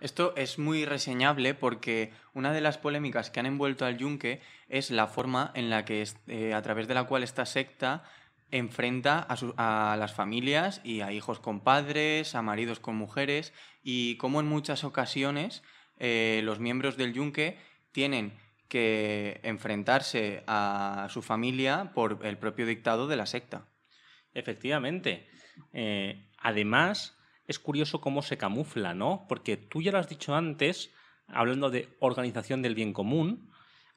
Esto es muy reseñable porque una de las polémicas que han envuelto al Yunque es la forma en la que, eh, a través de la cual esta secta enfrenta a, las familias y a hijos con padres, a maridos con mujeres y cómo en muchas ocasiones eh, los miembros del yunque tienen que enfrentarse a su familia por el propio dictado de la secta. Efectivamente. Eh, además, es curioso cómo se camufla, ¿no? Porque tú ya lo has dicho antes, hablando de organización del bien común.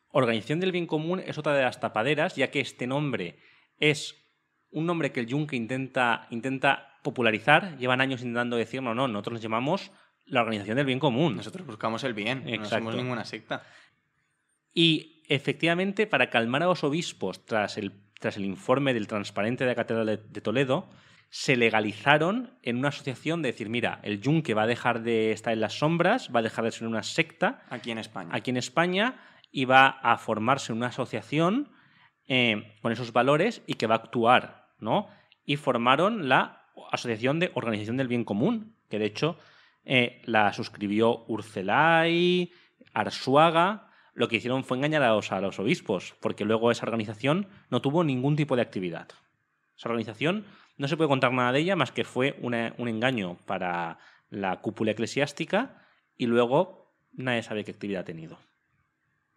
Organización del bien común es otra de las tapaderas, ya que este nombre es un nombre que el Juncker intenta, intenta popularizar. Llevan años intentando decir, no, no, nosotros nos llamamos la organización del bien común. Nosotros buscamos el bien, no somos ninguna secta. Y efectivamente, para calmar a los obispos tras el, tras el informe del transparente de la Catedral de Toledo, se legalizaron en una asociación de decir, mira, el yunque va a dejar de estar en las sombras, va a dejar de ser una secta. Aquí en España. Aquí en España y va a formarse una asociación eh, con esos valores y que va a actuar, ¿no? Y formaron la Asociación de Organización del Bien Común, que de hecho eh, la suscribió urcelai Arsuaga. Lo que hicieron fue engañar a los, a los obispos, porque luego esa organización no tuvo ningún tipo de actividad. Esa organización no se puede contar nada de ella más que fue un engaño para la cúpula eclesiástica y luego nadie sabe qué actividad ha tenido.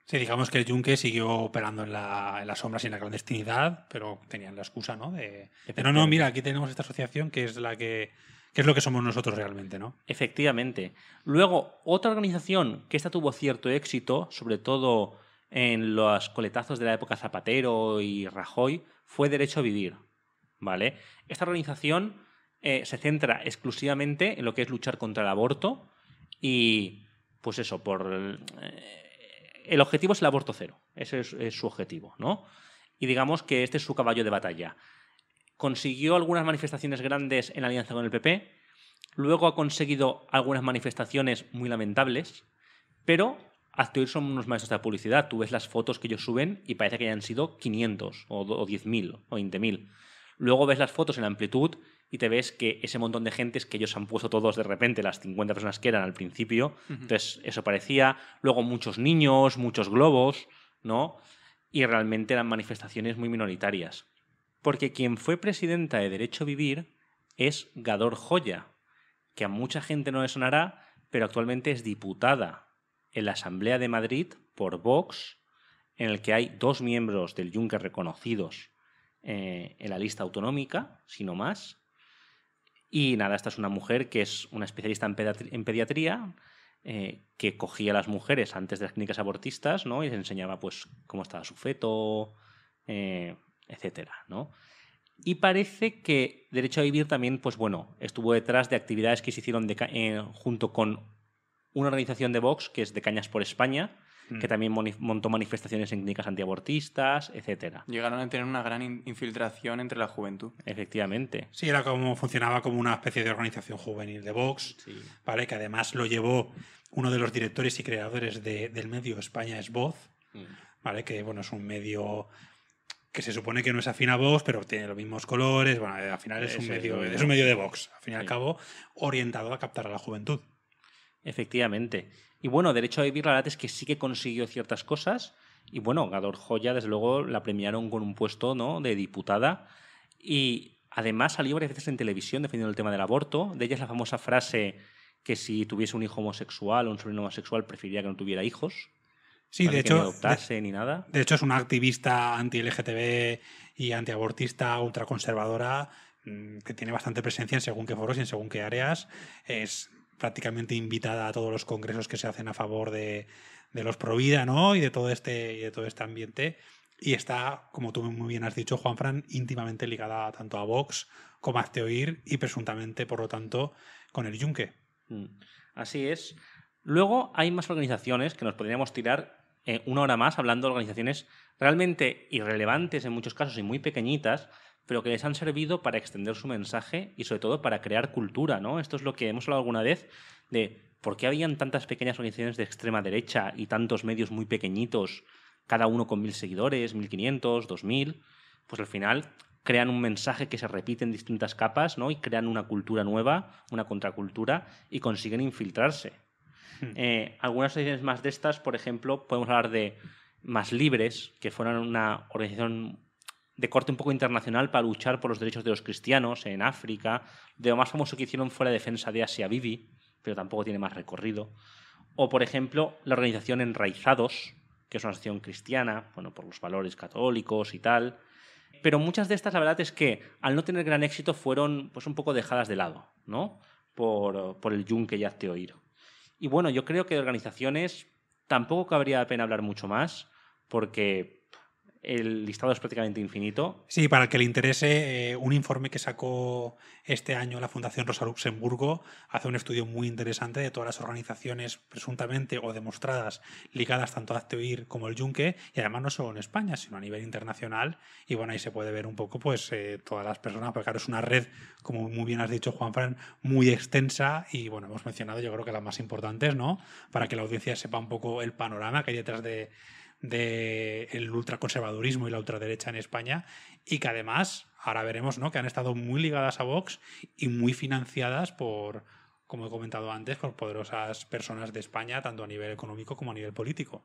Sí, digamos que el Yunque siguió operando en la, sombra las sombras y en la clandestinidad, pero tenían la excusa, ¿no? De, no, mira, aquí tenemos esta asociación que es la que, que es lo que somos nosotros realmente, ¿no? Efectivamente. Luego, otra organización que esta tuvo cierto éxito, sobre todo en los coletazos de la época Zapatero y Rajoy, fue Derecho a Vivir. ¿vale? Esta organización eh, se centra exclusivamente en lo que es luchar contra el aborto y, pues eso, por... Eh, el, objetivo es el aborto cero, ese es, su objetivo, ¿no? Y digamos que este es su caballo de batalla. Consiguió algunas manifestaciones grandes en alianza con el PP, luego ha conseguido algunas manifestaciones muy lamentables, pero hasta hoy son unos maestros de publicidad. Tú ves las fotos que ellos suben y parece que hayan sido 500 o 10.000 o 20.000. Luego ves las fotos en amplitud y te ves que ese montón de gentes que ellos han puesto todos de repente, las 50 personas que eran al principio, entonces eso parecía. Luego muchos niños, muchos globos, ¿no? Y realmente eran manifestaciones muy minoritarias. Porque quien fue presidenta de Derecho a Vivir es Gador Joya, que a mucha gente no le sonará, pero actualmente es diputada en la Asamblea de Madrid por Vox, en el que hay dos miembros del Juncker reconocidos eh, en la lista autonómica, si no más. Y nada, esta es una mujer que es una especialista en, pediatría, eh, que cogía a las mujeres antes de las clínicas abortistas ¿no? y les enseñaba pues, cómo estaba su feto, etc. Eh, etcétera, ¿no? Y parece que Derecho a Vivir también, pues bueno, estuvo detrás de actividades que se hicieron junto con una organización de Vox, que es de Cañas por España, que mm. también montó manifestaciones étnicas antiabortistas, etc. Llegaron a tener una gran infiltración entre la juventud. Efectivamente. Sí, era como funcionaba como una especie de organización juvenil de Vox, ¿vale? que además lo llevó uno de los directores y creadores del medio España es Voz, mm. ¿vale? que bueno, es un medio que se supone que no es afín a Vox, pero tiene los mismos colores. Eh, al final es, un, medio, es un medio de Vox, al fin y al cabo, orientado a captar a la juventud. Efectivamente. Y bueno, Derecho a Vivir, la verdad es que sí que consiguió ciertas cosas. Y bueno, Gador Joya, desde luego, la premiaron con un puesto ¿no? de diputada. Y además salió varias veces en televisión defendiendo el tema del aborto. De ella es la famosa frase que si tuviese un hijo homosexual o un sobrino homosexual, preferiría que no tuviera hijos. Sí, de hecho, adoptase, ni nada. de hecho, es una activista anti-LGTB y anti antiabortista ultraconservadora mm, que tiene bastante presencia en según qué foros y en según qué áreas. Es prácticamente invitada a todos los congresos que se hacen a favor de, los Provida, ¿no? Y de todo este, de todo este ambiente. Y está, como tú muy bien has dicho, Juanfran, íntimamente ligada tanto a Vox como a Azteoir y presuntamente, por lo tanto, con el Yunque. Mm. Así es. Luego hay más organizaciones que nos podríamos tirar eh, una hora más hablando de organizaciones realmente irrelevantes en muchos casos y muy pequeñitas, pero que les han servido para extender su mensaje y sobre todo para crear cultura, ¿no? Esto es lo que hemos hablado alguna vez de por qué habían tantas pequeñas organizaciones de extrema derecha y tantos medios muy pequeñitos, cada uno con mil seguidores, mil quinientos, dos mil, pues al final crean un mensaje que se repite en distintas capas, ¿no? Y crean una cultura nueva, una contracultura y consiguen infiltrarse. Hmm. Eh, algunas organizaciones más de estas, por ejemplo, podemos hablar de Más Libres, que fueron una organización de corte un poco internacional para luchar por los derechos de los cristianos en África. De lo más famoso que hicieron fue la defensa de Asia Bibi, pero tampoco tiene más recorrido. O, por ejemplo, la organización Enraizados, que es una asociación cristiana, bueno, por los valores católicos y tal. Pero muchas de estas, la verdad es que al no tener gran éxito, fueron pues, un poco dejadas de lado, ¿no? Por, por el que ya te oír. Y bueno, yo creo que de organizaciones tampoco cabría la pena hablar mucho más, porque el listado es prácticamente infinito. Sí, para el que le interese, eh, un informe que sacó este año la Fundación Rosa Luxemburgo hace un estudio muy interesante de todas las organizaciones presuntamente o demostradas ligadas tanto a Acteoir como el Yunque, y además no solo en España, sino a nivel internacional. Y bueno, ahí se puede ver un poco pues eh, todas las personas, porque claro, es una red, como muy bien has dicho, Juanfran, muy extensa y bueno, hemos mencionado yo creo que las más importantes, ¿no? Para que la audiencia sepa un poco el panorama que hay detrás de del ultraconservadurismo y la ultraderecha en España y que además, ahora veremos, ¿no? que han estado muy ligadas a Vox y muy financiadas por, como he comentado antes, por poderosas personas de España, tanto a nivel económico como a nivel político.